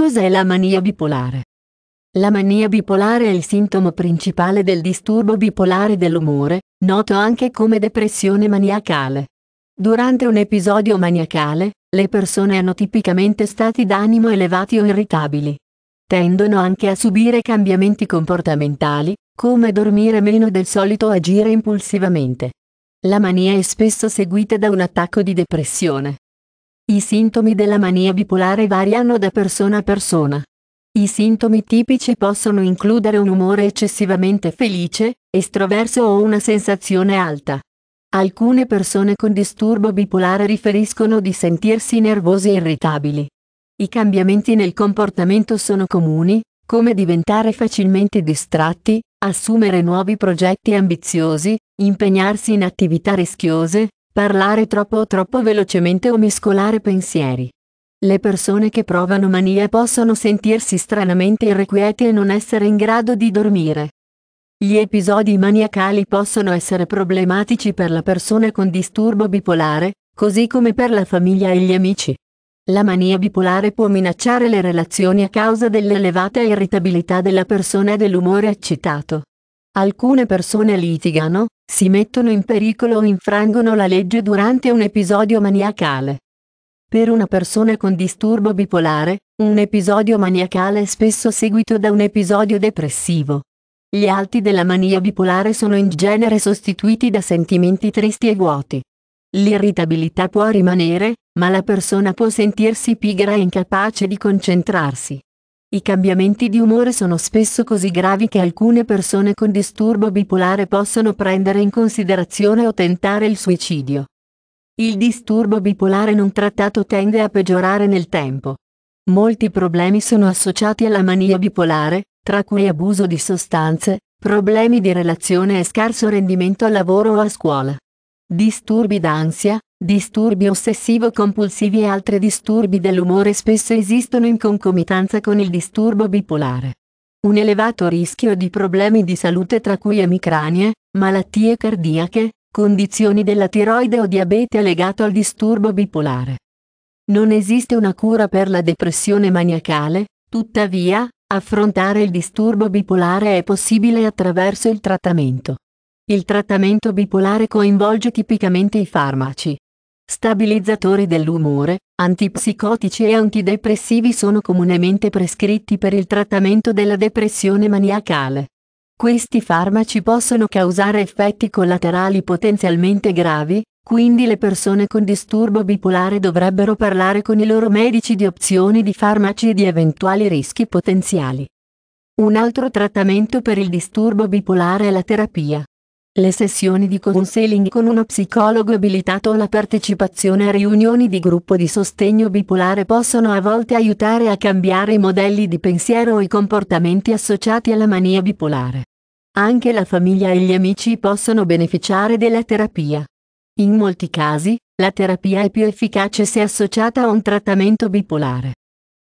Cos'è la mania bipolare? La mania bipolare è il sintomo principale del disturbo bipolare dell'umore, noto anche come depressione maniacale. Durante un episodio maniacale, le persone hanno tipicamente stati d'animo elevati o irritabili. Tendono anche a subire cambiamenti comportamentali, come dormire meno del solito o agire impulsivamente. La mania è spesso seguita da un attacco di depressione. I sintomi della mania bipolare variano da persona a persona. I sintomi tipici possono includere un umore eccessivamente felice, estroverso o una sensazione alta. Alcune persone con disturbo bipolare riferiscono di sentirsi nervosi e irritabili. I cambiamenti nel comportamento sono comuni, come diventare facilmente distratti, assumere nuovi progetti ambiziosi, impegnarsi in attività rischiose, parlare troppo o troppo velocemente o mescolare pensieri. Le persone che provano mania possono sentirsi stranamente irrequiete e non essere in grado di dormire. Gli episodi maniacali possono essere problematici per la persona con disturbo bipolare, così come per la famiglia e gli amici. La mania bipolare può minacciare le relazioni a causa dell'elevata irritabilità della persona e dell'umore eccitato. Alcune persone litigano, si mettono in pericolo o infrangono la legge durante un episodio maniacale. Per una persona con disturbo bipolare, un episodio maniacale è spesso seguito da un episodio depressivo. Gli alti della mania bipolare sono in genere sostituiti da sentimenti tristi e vuoti. L'irritabilità può rimanere, ma la persona può sentirsi pigra e incapace di concentrarsi. I cambiamenti di umore sono spesso così gravi che alcune persone con disturbo bipolare possono prendere in considerazione o tentare il suicidio. Il disturbo bipolare non trattato tende a peggiorare nel tempo. Molti problemi sono associati alla mania bipolare, tra cui abuso di sostanze, problemi di relazione e scarso rendimento al lavoro o a scuola disturbi d'ansia, disturbi ossessivo-compulsivi e altri disturbi dell'umore spesso esistono in concomitanza con il disturbo bipolare. Un elevato rischio di problemi di salute tra cui emicranie, malattie cardiache, condizioni della tiroide o diabete è legato al disturbo bipolare. Non esiste una cura per la depressione maniacale, tuttavia, affrontare il disturbo bipolare è possibile attraverso il trattamento. Il trattamento bipolare coinvolge tipicamente i farmaci. Stabilizzatori dell'umore, antipsicotici e antidepressivi sono comunemente prescritti per il trattamento della depressione maniacale. Questi farmaci possono causare effetti collaterali potenzialmente gravi, quindi le persone con disturbo bipolare dovrebbero parlare con i loro medici di opzioni di farmaci e di eventuali rischi potenziali. Un altro trattamento per il disturbo bipolare è la terapia. Le sessioni di counseling con uno psicologo abilitato alla partecipazione a riunioni di gruppo di sostegno bipolare possono a volte aiutare a cambiare i modelli di pensiero o i comportamenti associati alla mania bipolare. Anche la famiglia e gli amici possono beneficiare della terapia. In molti casi, la terapia è più efficace se associata a un trattamento bipolare.